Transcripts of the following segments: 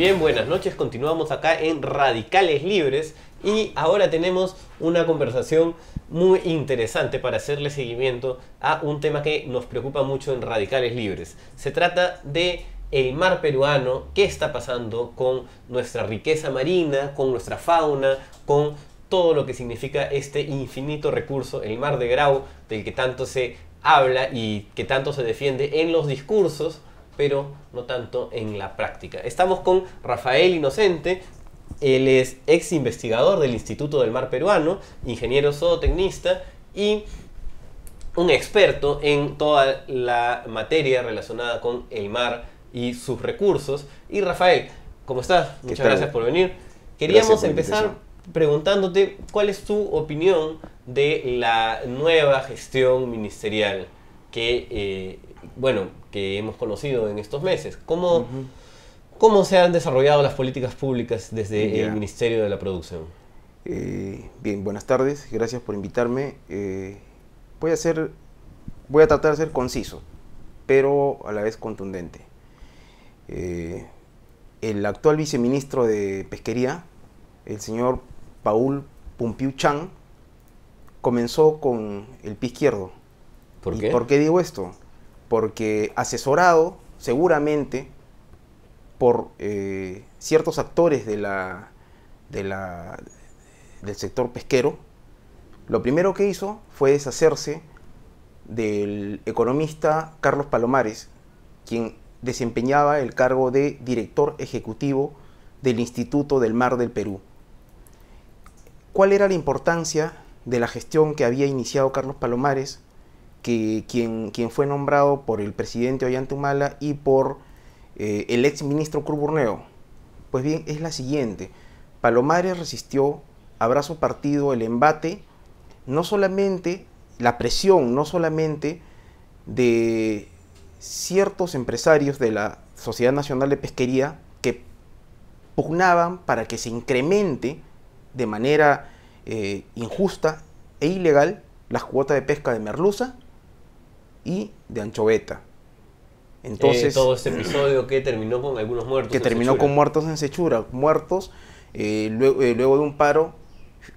bien, buenas noches. Continuamos acá en Radicales Libres y ahora tenemos una conversación muy interesante para hacerle seguimiento a un tema que nos preocupa mucho en Radicales Libres. Se trata de el mar peruano, qué está pasando con nuestra riqueza marina, con nuestra fauna, con todo lo que significa este infinito recurso, el mar de Grau, del que tanto se habla y que tanto se defiende en los discursos pero no tanto en la práctica. Estamos con Rafael Inocente, él es ex investigador del Instituto del Mar Peruano, ingeniero zootecnista y un experto en toda la materia relacionada con el mar y sus recursos. Y Rafael, ¿cómo estás? Muchas gracias por venir. Queríamos empezar preguntándote cuál es tu opinión de la nueva gestión ministerial que, eh, bueno, que hemos conocido en estos meses. ¿Cómo, ¿cómo se han desarrollado las políticas públicas desde el Ministerio de la Producción? Eh, bien, buenas tardes, gracias por invitarme. Eh, voy, a voy a tratar de ser conciso, pero a la vez contundente. Eh, el actual viceministro de Pesquería, el señor Paul Pumpiu Chang, comenzó con el pie izquierdo. ¿Por qué? ¿Y ¿Por qué digo esto? porque asesorado seguramente por eh, ciertos actores del sector pesquero, lo primero que hizo fue deshacerse del economista Carlos Palomares, quien desempeñaba el cargo de director ejecutivo del Instituto del Mar del Perú. ¿Cuál era la importancia de la gestión que había iniciado Carlos Palomares quien, quien fue nombrado por el presidente Ollantumala y por eh, el ex ministro Burneo. Pues bien, es la siguiente. Palomares resistió a brazo partido el embate, no solamente la presión, no solamente de ciertos empresarios de la Sociedad Nacional de Pesquería que pugnaban para que se incremente de manera eh, injusta e ilegal las cuotas de pesca de merluza y de anchoveta. Entonces, eh, todo este episodio que terminó con algunos muertos. Que terminó con muertos en Sechura, muertos eh, eh, luego, de un paro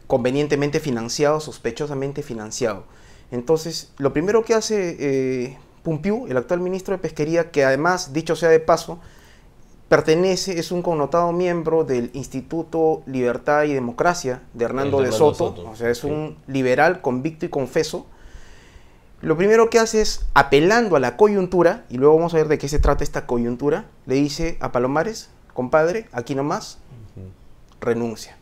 convenientemente financiado, sospechosamente financiado. Entonces, lo primero que hace Pumpiu, el actual ministro de Pesquería, que además, dicho sea de paso, pertenece, es un connotado miembro del Instituto Libertad y Democracia de Hernando, de, Soto. O sea, es un liberal convicto y confeso lo primero que hace es, apelando a la coyuntura, y luego vamos a ver de qué se trata esta coyuntura, le dice a Palomares, compadre, aquí nomás, renuncia.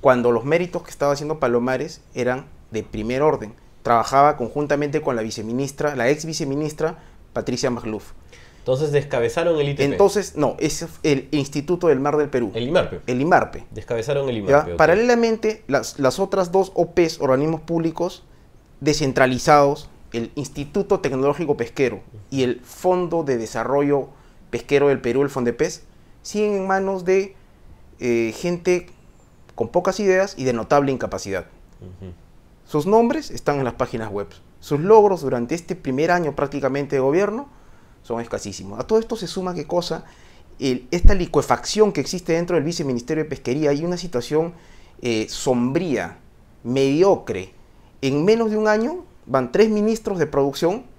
Cuando los méritos que estaba haciendo Palomares eran de primer orden. Trabajaba conjuntamente con la viceministra, la ex viceministra Patricia Magluf. Entonces descabezaron el ITP. Entonces, no, es el Instituto del Mar del Perú. El IMARPE. El IMARPE. Descabezaron el IMARPE. Paralelamente, las, las otras dos OPs, organismos públicos, descentralizados el Instituto Tecnológico Pesquero y el Fondo de Desarrollo Pesquero del Perú, el Fondepes, siguen en manos de eh, gente con pocas ideas y de notable incapacidad. Sus nombres están en las páginas web. Sus logros durante este primer año prácticamente de gobierno son escasísimos. A todo esto se suma qué cosa, esta licuefacción que existe dentro del Viceministerio de Pesquería y una situación eh, sombría, mediocre. En menos de un año van tres ministros de producción.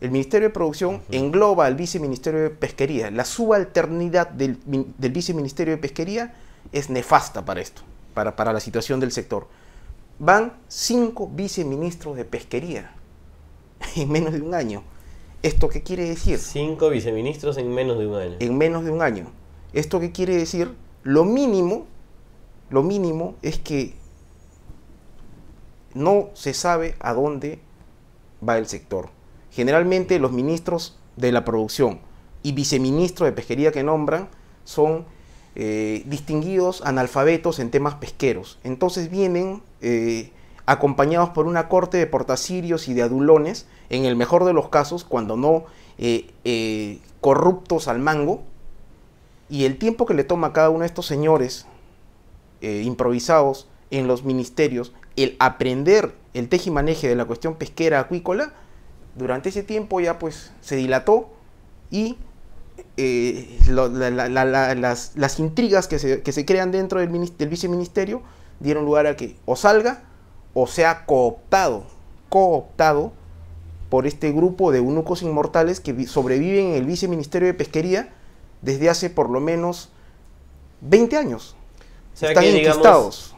El Ministerio de Producción engloba al Viceministerio de Pesquería. La subalternidad del, del Viceministerio de Pesquería es nefasta para esto, para, para la situación del sector. Van cinco viceministros de Pesquería en menos de un año. ¿Esto qué quiere decir? Cinco viceministros en menos de un año. En menos de un año. ¿Esto qué quiere decir? Lo mínimo, lo mínimo es que no se sabe a dónde va el sector. Generalmente los ministros de la producción y viceministros de pesquería que nombran son eh, distinguidos analfabetos en temas pesqueros. Entonces vienen eh, acompañados por una corte de portacirios y de adulones, en el mejor de los casos, cuando no eh, corruptos al mango. Y el tiempo que le toma a cada uno de estos señores improvisados en los ministerios el aprender el tejimaneje de la cuestión pesquera acuícola, durante ese tiempo ya pues se dilató y eh, las, intrigas que se, que se, crean dentro del, del viceministerio dieron lugar a que o salga o sea cooptado, cooptado por este grupo de eunucos inmortales que sobreviven en el viceministerio de pesquería desde hace por lo menos 20 años. O sea están que,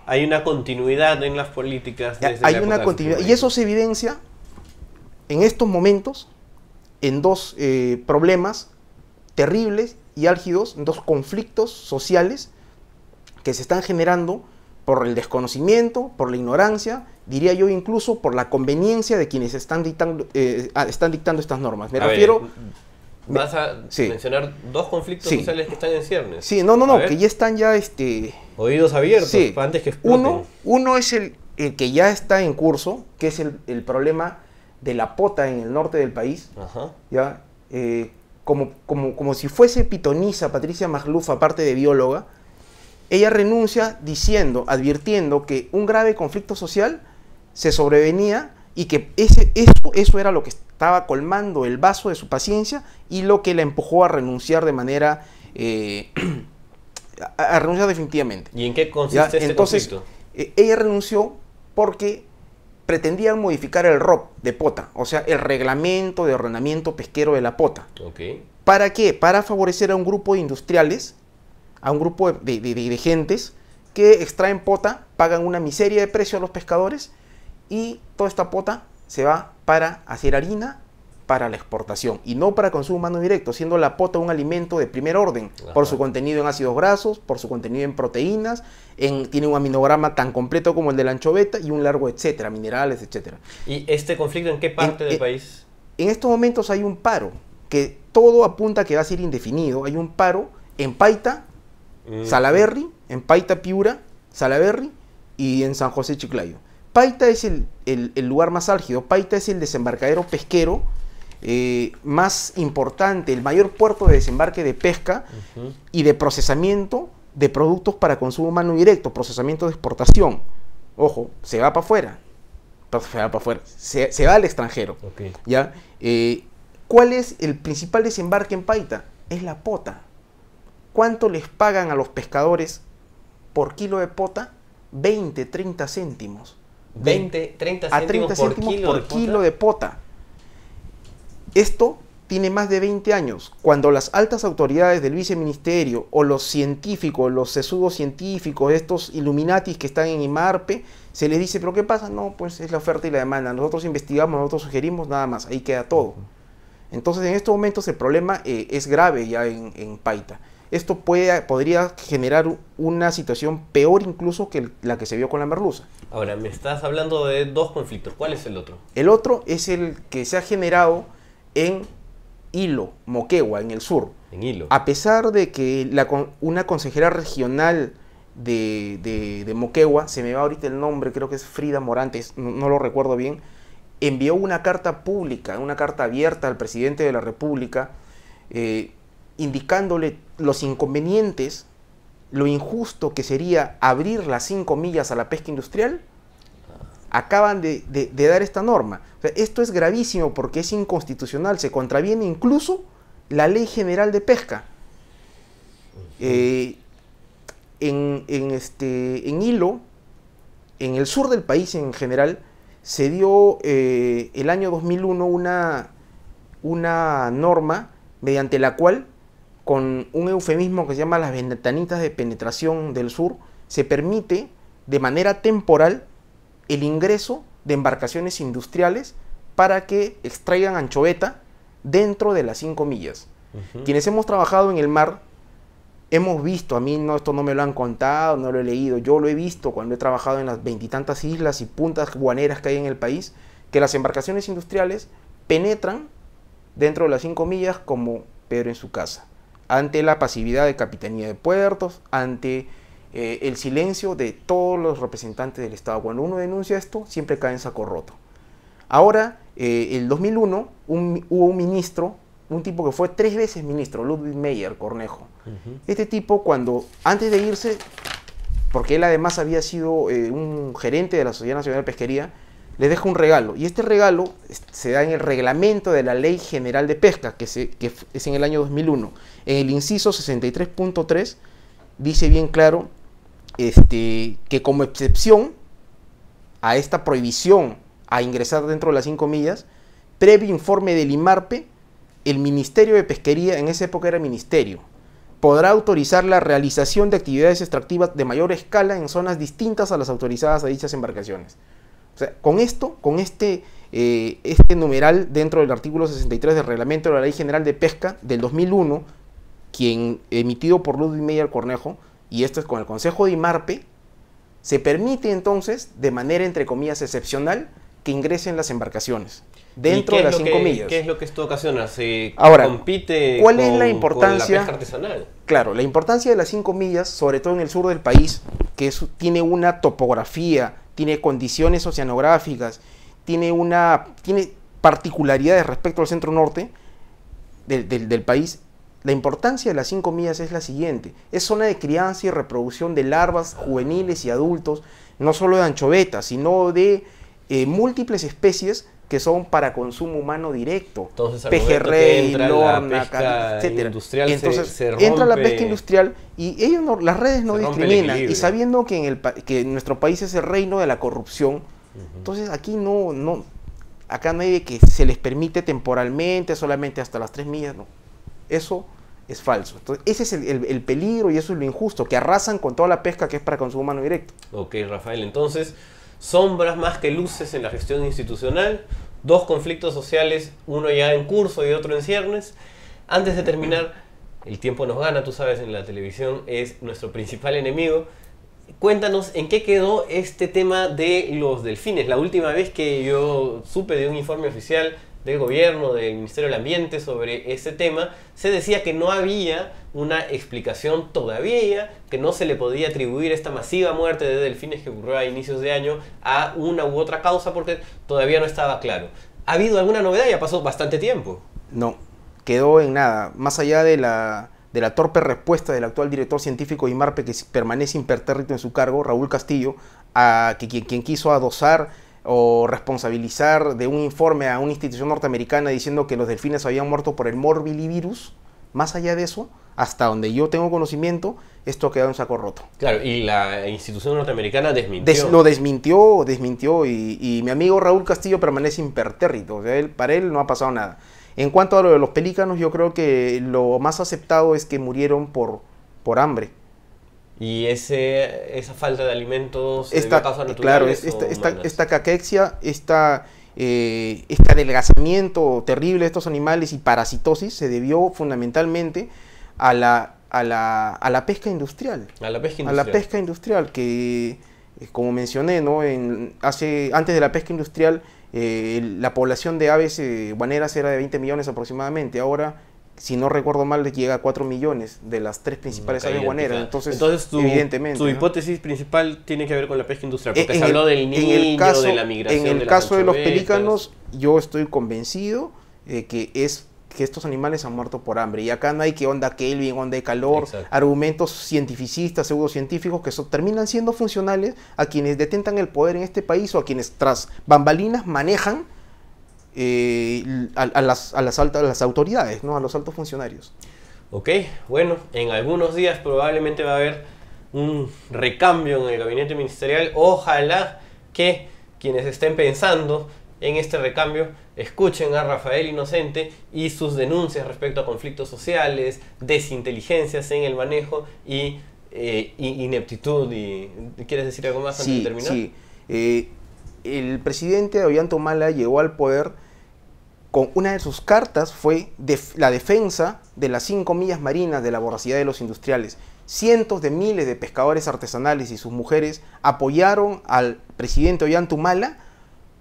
hay una continuidad en las políticas. hay una continuidad. Y eso se evidencia en estos momentos en dos eh, problemas terribles y álgidos, en dos conflictos sociales que se están generando por el desconocimiento, por la ignorancia, diría yo incluso por la conveniencia de quienes están dictando, eh, ah, están dictando estas normas. Me refiero... Vas a mencionar dos conflictos sociales que están en ciernes. Sí, no, no, no, que ya están ya este oídos abiertos antes que exploten. Uno, uno es el, que ya está en curso, que es el, problema de la pota en el norte del país. Ya eh, como, como, como si fuese pitoniza Patricia Magluf, aparte de bióloga, ella renuncia diciendo, advirtiendo que un grave conflicto social se sobrevenía y que ese, eso, eso era lo que estaba colmando el vaso de su paciencia y lo que la empujó a renunciar de manera... Eh, a, renunciar definitivamente. ¿Y en qué consiste este Entonces, conflicto? Eh, ella renunció porque pretendían modificar el ROP de POTA, o sea, el reglamento de ordenamiento pesquero de la POTA. ¿Para qué? Para favorecer a un grupo de industriales, a un grupo de, dirigentes que extraen POTA, pagan una miseria de precio a los pescadores y toda esta POTA se va para hacer harina para la exportación y no para consumo humano directo, siendo la pota un alimento de primer orden por su contenido en ácidos grasos, por su contenido en proteínas, tiene un aminograma tan completo como el de la anchoveta y un largo etcétera, minerales, etcétera. ¿Y este conflicto en qué parte del e- país? En estos momentos hay un paro que todo apunta a que va a ser indefinido. Hay un paro en Paita, mm, Salaberry, en Paita Piura, Salaberry y en San José Chiclayo. Paita es el, lugar más álgido, Paita es el desembarcadero pesquero eh, más importante, el mayor puerto de desembarque de pesca y de procesamiento de productos para consumo humano directo, procesamiento de exportación. Ojo, se va para pues, afuera, se va para se, va al extranjero. ¿ya? Eh, ¿Cuál es el principal desembarque en Paita? Es la pota. ¿Cuánto les pagan a los pescadores por kilo de pota? 20, 30 céntimos. 20, 30 a 30 céntimos por, kilo, de pota. Esto tiene más de 20 años. Cuando las altas autoridades del viceministerio o los científicos, los sesudos científicos, estos Illuminatis que están en IMARPE, se les dice, pero ¿qué pasa? No, pues es la oferta y la demanda. Nosotros investigamos, nosotros sugerimos, nada más. Ahí queda todo. Entonces, en estos momentos el problema eh, es grave ya en, en Paita esto puede, podría generar una situación peor incluso que la que se vio con la merluza. Ahora, me estás hablando de dos conflictos. ¿Cuál es el otro? El otro es el que se ha generado en Hilo, Moquegua, en el sur. En Hilo. A pesar de que una consejera regional de, Moquegua, se me va ahorita el nombre, creo que es Frida Morantes, no, lo recuerdo bien, envió una carta pública, una carta abierta al presidente de la República, eh, indicándole los inconvenientes, lo injusto que sería abrir las cinco millas a la pesca industrial, acaban de, dar esta norma. esto es gravísimo porque es inconstitucional, se contraviene incluso la Ley General de Pesca. Eh, en, este, en Hilo, en el sur del país en general, se dio eh, el año 2001 una, una norma mediante la cual con un eufemismo que se llama las ventanitas de penetración del sur, se permite de manera temporal el ingreso de embarcaciones industriales para que extraigan anchoveta dentro de las cinco millas. Quienes hemos trabajado en el mar, hemos visto, a mí no, esto no me lo han contado, no lo he leído, yo lo he visto cuando he trabajado en las veintitantas islas y puntas guaneras que hay en el país, que las embarcaciones industriales penetran dentro de las cinco millas como Pedro en su casa ante la pasividad de Capitanía de Puertos, ante eh, el silencio de todos los representantes del Estado. Cuando uno denuncia esto, siempre cae en saco roto. Ahora, en eh, el 2001, hubo un ministro, un tipo que fue tres veces ministro, Ludwig Meyer Cornejo. Este tipo, cuando antes de irse, porque él además había sido eh, un gerente de la Sociedad Nacional de Pesquería, le dejo un regalo. Y este regalo se da en el reglamento de la Ley General de Pesca, que, es en el año 2001. En el inciso 63.3 dice bien claro este, que como excepción a esta prohibición a ingresar dentro de las 5 millas, previo informe del IMARPE, el Ministerio de Pesquería, en esa época era Ministerio, podrá autorizar la realización de actividades extractivas de mayor escala en zonas distintas a las autorizadas a dichas embarcaciones. O sea, con esto, con este, eh, este numeral dentro del artículo 63 del Reglamento de la Ley General de Pesca del 2001, quien emitido por Ludwig Meyer Cornejo, y esto es con el Consejo de IMARPE, se permite entonces, de manera entre comillas excepcional, que ingresen las embarcaciones dentro de las cinco millas. ¿Qué es lo que esto ocasiona? ¿Se compite ¿cuál con, es la importancia, pesca artesanal? Claro, la importancia de las cinco millas, sobre todo en el sur del país, que tiene una topografía tiene condiciones oceanográficas, tiene, una, tiene particularidades respecto al centro norte del, país, la importancia de las cinco millas es la siguiente. Es zona de crianza y reproducción de larvas juveniles y adultos, no solo de anchovetas, sino de eh, múltiples especies que son para consumo humano directo. Entonces, pejerrey, lorna, etcétera. Industrial Entonces, rompe, entra la pesca industrial y ellos las redes no discriminan. Y sabiendo que en, el, que nuestro país es el reino de la corrupción, entonces aquí no, no, acá no hay que se les permite temporalmente, solamente hasta las tres millas, no. Eso es falso. Entonces, ese es el, el, peligro y eso es lo injusto, que arrasan con toda la pesca que es para consumo humano directo. Ok, Rafael, entonces sombras más que luces en la gestión institucional, dos conflictos sociales, uno ya en curso y otro en ciernes. Antes de terminar, el tiempo nos gana, tú sabes, en la televisión es nuestro principal enemigo. Cuéntanos en qué quedó este tema de los delfines. La última vez que yo supe de un informe oficial del gobierno, del Ministerio del Ambiente sobre este tema, se decía que no había una explicación todavía, que no se le podía atribuir esta masiva muerte de delfines que ocurrió a inicios de año a una u otra causa porque todavía no estaba claro. ¿Ha habido alguna novedad? Ya pasó bastante tiempo. No, quedó en nada. Más allá de la, de la torpe respuesta del actual director científico de IMARPE, que permanece impertérrito en su cargo, Raúl Castillo, a que quien quiso adosar o responsabilizar de un informe a una institución norteamericana diciendo que los delfines habían muerto por el morbilivirus. más allá de eso, hasta donde yo tengo conocimiento, esto ha quedado en saco roto. Claro, y la institución norteamericana desmintió. lo desmintió, desmintió, y, mi amigo Raúl Castillo permanece impertérrito, para él no ha pasado nada. En cuanto a lo de los pelícanos, yo creo que lo más aceptado es que murieron por, por hambre. Y ese, esa falta de alimentos esta, causas eh, Claro, esta, esta, esta, caquexia, esta, eh, este adelgazamiento terrible de estos animales y parasitosis se debió fundamentalmente a la, a la, a la pesca industrial. A la pesca industrial. A la pesca industrial, que eh, como mencioné, ¿no? en, hace, antes de la pesca industrial la población de aves guaneras era de 20 millones aproximadamente. Ahora si no recuerdo mal, llega a 4 millones de las tres principales aves guaneras. Entonces, tu, evidentemente. Tu hipótesis principal tiene que ver con la pesca industrial, porque eh, en, se habló del niño, el caso, de la migración. En el caso de los pelícanos, yo estoy convencido que es que estos animales han muerto por hambre. Y acá no hay que onda Kelvin, onda de calor, argumentos cientificistas, pseudocientíficos, que terminan siendo funcionales a quienes detentan el poder en este país o a quienes tras bambalinas manejan eh, a, las, altas, a las autoridades, ¿no? a los altos funcionarios. Ok, bueno, en algunos días probablemente va a haber un recambio en el gabinete ministerial. Ojalá que quienes estén pensando en este recambio escuchen a Rafael Inocente y sus denuncias respecto a conflictos sociales, desinteligencias en el manejo y eh, ineptitud. Y, ¿Quieres decir algo más antes de terminar? Sí. Eh, el presidente Ollanta Tomala llegó al poder con una de sus cartas fue la defensa de las cinco millas marinas de la voracidad de los industriales. Cientos de miles de pescadores artesanales y sus mujeres apoyaron al presidente Ollantumala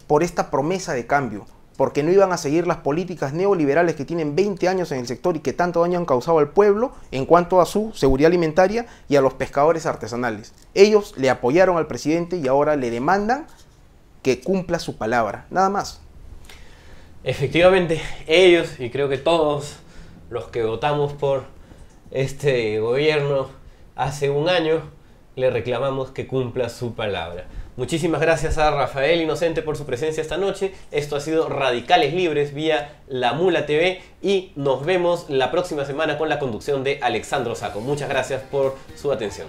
por esta promesa de cambio, porque no iban a seguir las políticas neoliberales que tienen 20 años en el sector y que tanto daño han causado al pueblo en cuanto a su seguridad alimentaria y a los pescadores artesanales. Ellos le apoyaron al presidente y ahora le demandan que cumpla su palabra, nada más. Efectivamente, ellos y creo que todos los que votamos por este gobierno hace un año le reclamamos que cumpla su palabra. Muchísimas gracias a Rafael Inocente por su presencia esta noche. Esto ha sido Radicales Libres vía La Mula TV y nos vemos la próxima semana con la conducción de Alexandro Saco. Muchas gracias por su atención.